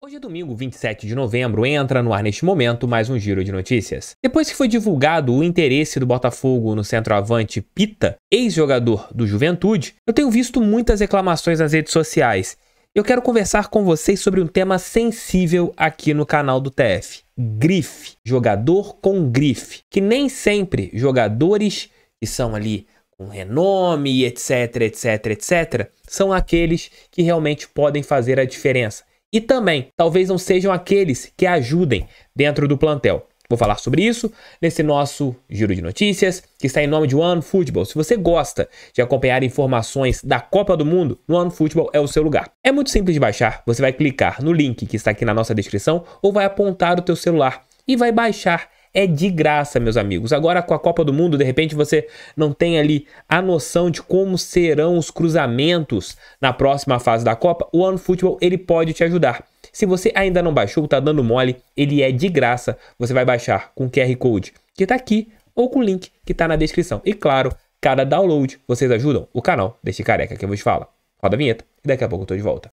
Hoje é domingo 27 de novembro, entra no ar neste momento mais um giro de notícias. Depois que foi divulgado o interesse do Botafogo no centroavante Pita, ex-jogador do Juventude, eu tenho visto muitas reclamações nas redes sociais. Eu quero conversar com vocês sobre um tema sensível aqui no canal do TF: grife, jogador com grife, que nem sempre jogadores que são ali com renome, etc, etc, etc, são aqueles que realmente podem fazer a diferença e também talvez não sejam aqueles que ajudem dentro do plantel. Vou falar sobre isso nesse nosso giro de notícias, que está em nome de OneFootball. Se você gosta de acompanhar informações da Copa do Mundo, One OneFootball é o seu lugar. É muito simples de baixar. Você vai clicar no link que está aqui na nossa descrição ou vai apontar o teu celular e vai baixar é de graça, meus amigos. Agora com a Copa do Mundo, de repente você não tem ali a noção de como serão os cruzamentos na próxima fase da Copa. O OneFootball ele pode te ajudar. Se você ainda não baixou, tá dando mole, ele é de graça. Você vai baixar com o QR Code que tá aqui ou com o link que tá na descrição. E claro, cada download vocês ajudam o canal deste careca que eu vos falo. Roda a vinheta e daqui a pouco eu tô de volta.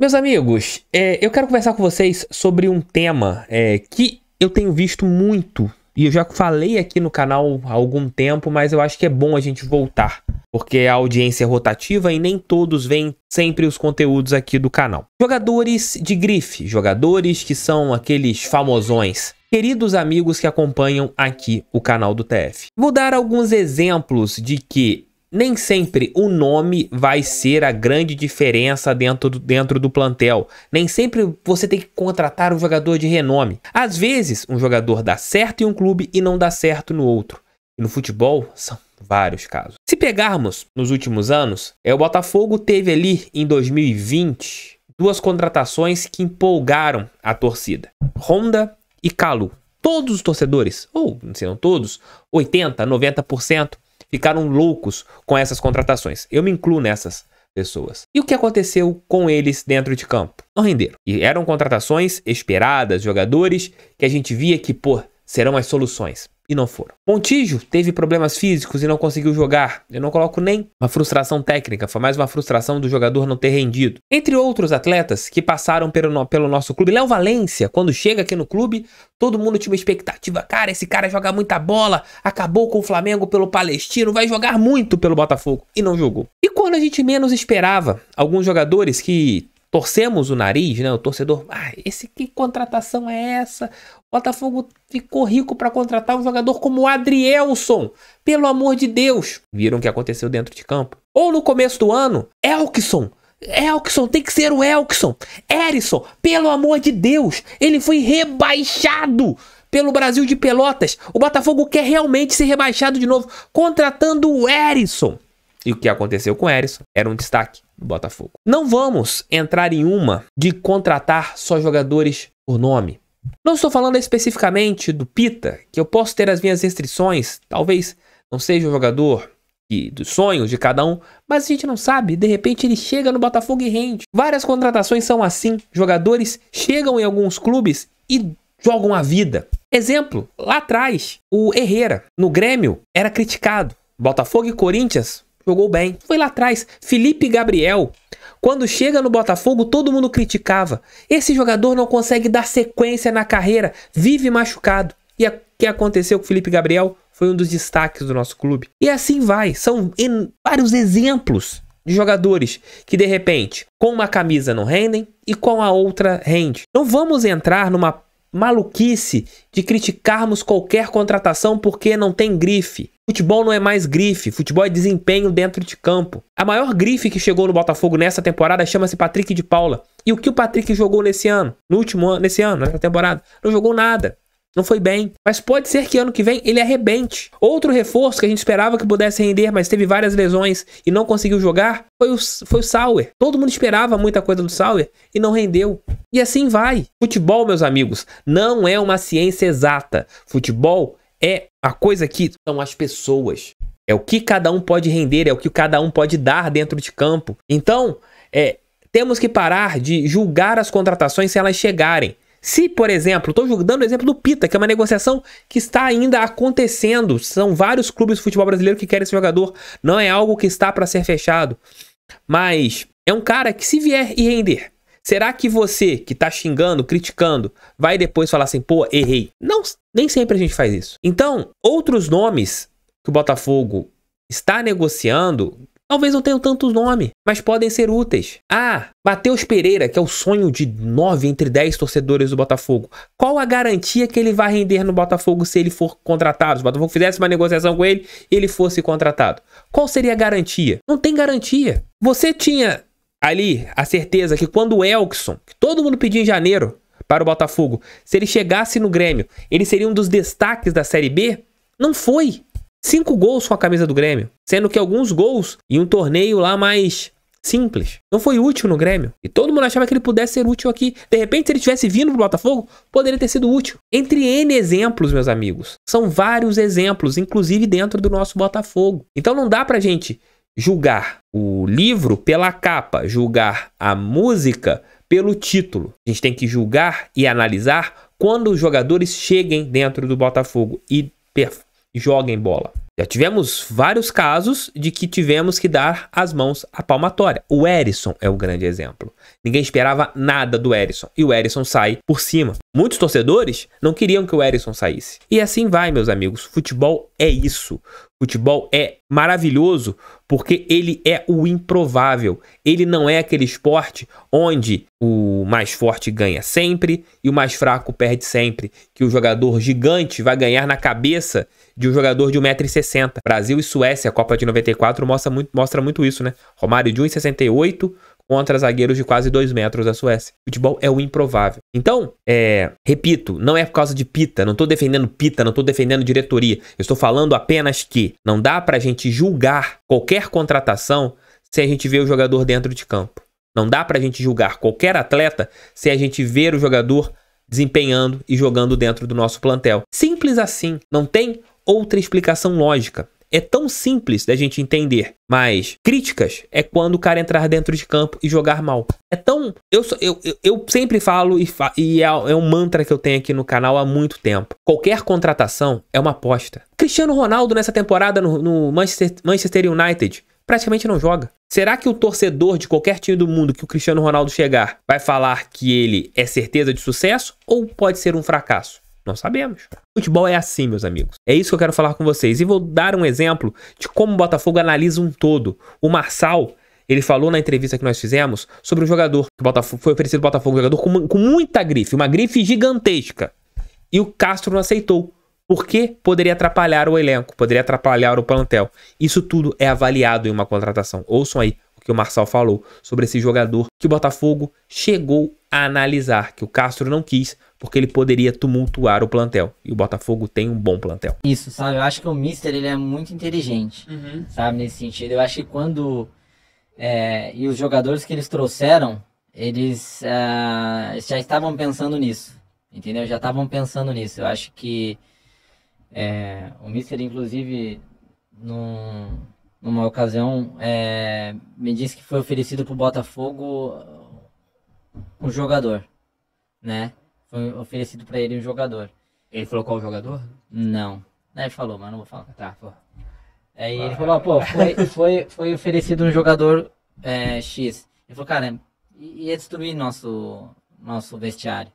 Meus amigos, é, eu quero conversar com vocês sobre um tema é, que eu tenho visto muito e eu já falei aqui no canal há algum tempo, mas eu acho que é bom a gente voltar, porque a audiência é rotativa e nem todos veem sempre os conteúdos aqui do canal. Jogadores de grife, jogadores que são aqueles famosões. Queridos amigos que acompanham aqui o canal do TF, vou dar alguns exemplos de que nem sempre o nome vai ser a grande diferença dentro do, dentro do plantel. Nem sempre você tem que contratar um jogador de renome. Às vezes, um jogador dá certo em um clube e não dá certo no outro. E no futebol, são vários casos. Se pegarmos nos últimos anos, é, o Botafogo teve ali em 2020 duas contratações que empolgaram a torcida: Honda e Calu. Todos os torcedores, ou não não todos, 80, 90%, ficaram loucos com essas contratações. Eu me incluo nessas pessoas. E o que aconteceu com eles dentro de campo? Não renderam. E eram contratações esperadas, jogadores que a gente via que, pô, serão as soluções e não foram. Montijo teve problemas físicos e não conseguiu jogar. Eu não coloco nem uma frustração técnica, foi mais uma frustração do jogador não ter rendido. Entre outros atletas que passaram pelo, pelo nosso clube, Léo Valência, quando chega aqui no clube, todo mundo tinha uma expectativa. Cara, esse cara joga muita bola, acabou com o Flamengo pelo Palestino, vai jogar muito pelo Botafogo. E não jogou. E quando a gente menos esperava, alguns jogadores que torcemos o nariz, né? O torcedor, ah, esse que contratação é essa? O Botafogo ficou rico para contratar um jogador como o Adrielson. Pelo amor de Deus. Viram o que aconteceu dentro de campo? Ou no começo do ano, Elkson. Elkson, tem que ser o Elkson. Erisson, pelo amor de Deus, ele foi rebaixado pelo Brasil de Pelotas. O Botafogo quer realmente ser rebaixado de novo, contratando o Erisson e o que aconteceu com Erisson era um destaque do Botafogo. Não vamos entrar em uma de contratar só jogadores por nome. Não estou falando especificamente do Pita, que eu posso ter as minhas restrições, talvez não seja o jogador e dos sonhos de cada um, mas a gente não sabe, de repente ele chega no Botafogo e rende. Várias contratações são assim, jogadores chegam em alguns clubes e jogam a vida. Exemplo, lá atrás, o Herrera no Grêmio era criticado. Botafogo e Corinthians jogou bem. Foi lá atrás, Felipe Gabriel. Quando chega no Botafogo, todo mundo criticava. Esse jogador não consegue dar sequência na carreira, vive machucado. E o que aconteceu com Felipe Gabriel foi um dos destaques do nosso clube. E assim vai, são vários exemplos de jogadores que de repente com uma camisa não rendem e com a outra rende. Não vamos entrar numa maluquice de criticarmos qualquer contratação porque não tem grife. Futebol não é mais grife, futebol é desempenho dentro de campo. A maior grife que chegou no Botafogo nessa temporada chama-se Patrick de Paula. E o que o Patrick jogou nesse ano? No último ano, nesse ano, nessa temporada? Não jogou nada. Não foi bem. Mas pode ser que ano que vem ele arrebente. Outro reforço que a gente esperava que pudesse render, mas teve várias lesões e não conseguiu jogar, foi o, foi o Sauer. Todo mundo esperava muita coisa do Sauer e não rendeu. E assim vai. Futebol, meus amigos, não é uma ciência exata. Futebol é a coisa que são as pessoas. É o que cada um pode render, é o que cada um pode dar dentro de campo. Então, é, temos que parar de julgar as contratações se elas chegarem. Se, por exemplo, estou dando o exemplo do Pita, que é uma negociação que está ainda acontecendo. São vários clubes de futebol brasileiro que querem esse jogador. Não é algo que está para ser fechado. Mas é um cara que, se vier e render Será que você que tá xingando, criticando, vai depois falar assim, pô, errei? Não, nem sempre a gente faz isso. Então, outros nomes que o Botafogo está negociando, talvez não tenham tantos nomes, mas podem ser úteis. Ah, Matheus Pereira, que é o sonho de 9 entre 10 torcedores do Botafogo. Qual a garantia que ele vai render no Botafogo se ele for contratado? Se o Botafogo fizesse uma negociação com ele e ele fosse contratado. Qual seria a garantia? Não tem garantia. Você tinha ali a certeza que quando o Elkson, que todo mundo pediu em janeiro para o Botafogo, se ele chegasse no Grêmio, ele seria um dos destaques da Série B, não foi. Cinco gols com a camisa do Grêmio, sendo que alguns gols em um torneio lá mais simples. Não foi útil no Grêmio. E todo mundo achava que ele pudesse ser útil aqui. De repente, se ele tivesse vindo pro Botafogo, poderia ter sido útil. Entre N exemplos, meus amigos. São vários exemplos, inclusive dentro do nosso Botafogo. Então não dá pra gente julgar o livro pela capa, julgar a música pelo título. A gente tem que julgar e analisar quando os jogadores cheguem dentro do Botafogo e joguem bola. Já tivemos vários casos de que tivemos que dar as mãos à palmatória. O Erisson é o grande exemplo. Ninguém esperava nada do Erisson e o Erisson sai por cima. Muitos torcedores não queriam que o Erisson saísse. E assim vai, meus amigos. Futebol é isso. Futebol é maravilhoso porque ele é o improvável. Ele não é aquele esporte onde o mais forte ganha sempre e o mais fraco perde sempre. Que o jogador gigante vai ganhar na cabeça de um jogador de 1,60m. Brasil e Suécia, a Copa de 94 mostra muito, mostra muito isso, né? Romário de 1,68m, contra zagueiros de quase 2 metros da Suécia. Futebol é o improvável. Então, é, repito, não é por causa de Pita, não estou defendendo Pita, não estou defendendo diretoria. Eu estou falando apenas que não dá para a gente julgar qualquer contratação se a gente vê o jogador dentro de campo. Não dá para a gente julgar qualquer atleta se a gente ver o jogador desempenhando e jogando dentro do nosso plantel. Simples assim, não tem outra explicação lógica é tão simples da gente entender, mas críticas é quando o cara entrar dentro de campo e jogar mal. É tão. Eu, eu, eu sempre falo, e, fa... e é, é um mantra que eu tenho aqui no canal há muito tempo: qualquer contratação é uma aposta. Cristiano Ronaldo nessa temporada no, no Manchester, Manchester United praticamente não joga. Será que o torcedor de qualquer time do mundo que o Cristiano Ronaldo chegar vai falar que ele é certeza de sucesso ou pode ser um fracasso? Não sabemos. Futebol é assim, meus amigos. É isso que eu quero falar com vocês. E vou dar um exemplo de como o Botafogo analisa um todo. O Marçal, ele falou na entrevista que nós fizemos sobre o jogador que Botafogo, foi oferecido ao Botafogo, um jogador com, com muita grife, uma grife gigantesca. E o Castro não aceitou porque poderia atrapalhar o elenco, poderia atrapalhar o plantel. Isso tudo é avaliado em uma contratação. Ouçam aí o que o Marçal falou sobre esse jogador que o Botafogo chegou analisar, que o Castro não quis, porque ele poderia tumultuar o plantel. E o Botafogo tem um bom plantel. Isso, sabe? Eu acho que o Mister ele é muito inteligente, uhum. sabe? Nesse sentido, eu acho que quando. É, e os jogadores que eles trouxeram, eles uh, já estavam pensando nisso, entendeu? Já estavam pensando nisso. Eu acho que é, o Mister, inclusive, num, numa ocasião, é, me disse que foi oferecido para o Botafogo um jogador, né? Foi oferecido para ele um jogador. Ele falou qual jogador? Não. Não, ele falou, mas não vou falar. Tá, pô. Aí ah, ele falou, pô, foi, foi, foi oferecido um jogador é, X. Ele falou, cara, ia é destruir nosso, nosso vestiário.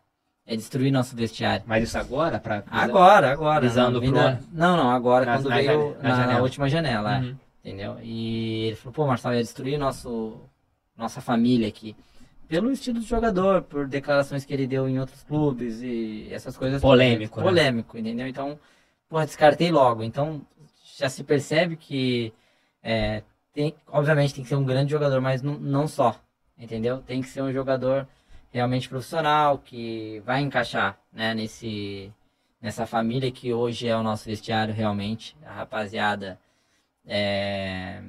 É destruir nosso vestiário. Mas isso agora? Pra... Agora, agora. Visando não, ainda... pro... não, não, agora na, quando na veio na, na, última janela. Uhum. É, entendeu? E ele falou, pô, Marcelo, ia é destruir nosso, nossa família aqui pelo estilo de jogador, por declarações que ele deu em outros clubes e essas coisas. Polêmico. Né? Polêmico, entendeu? Então, porra, descartei logo. Então, já se percebe que, é, tem, obviamente, tem que ser um grande jogador, mas não, não só, entendeu? Tem que ser um jogador realmente profissional, que vai encaixar né, nesse, nessa família que hoje é o nosso vestiário realmente. A rapaziada é...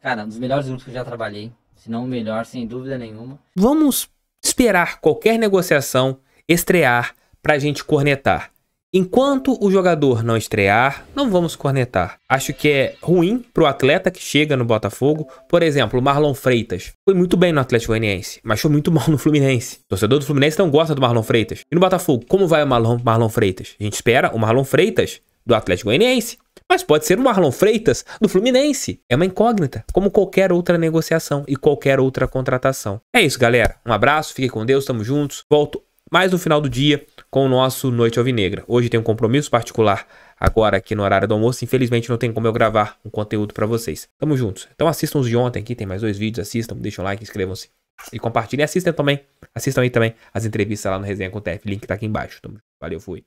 Cara, um dos melhores grupos que eu já trabalhei se não o melhor, sem dúvida nenhuma. Vamos esperar qualquer negociação estrear para a gente cornetar. Enquanto o jogador não estrear, não vamos cornetar. Acho que é ruim para o atleta que chega no Botafogo. Por exemplo, Marlon Freitas. Foi muito bem no Atlético Goianiense, mas foi muito mal no Fluminense. torcedor do Fluminense não gosta do Marlon Freitas. E no Botafogo, como vai o Marlon, Marlon Freitas? A gente espera o Marlon Freitas do Atlético Goianiense. Mas pode ser o Marlon Freitas do Fluminense. É uma incógnita, como qualquer outra negociação e qualquer outra contratação. É isso, galera. Um abraço, fique com Deus, tamo juntos. Volto mais no final do dia com o nosso Noite Alvinegra. Hoje tem um compromisso particular agora aqui no horário do almoço. Infelizmente não tem como eu gravar um conteúdo para vocês. Tamo juntos. Então assistam os de ontem aqui, tem mais dois vídeos. Assistam, deixem um like, inscrevam-se e compartilhem. Assistam também, assistam aí também as entrevistas lá no Resenha com o TF. Link tá aqui embaixo. Tamo junto. Valeu, fui.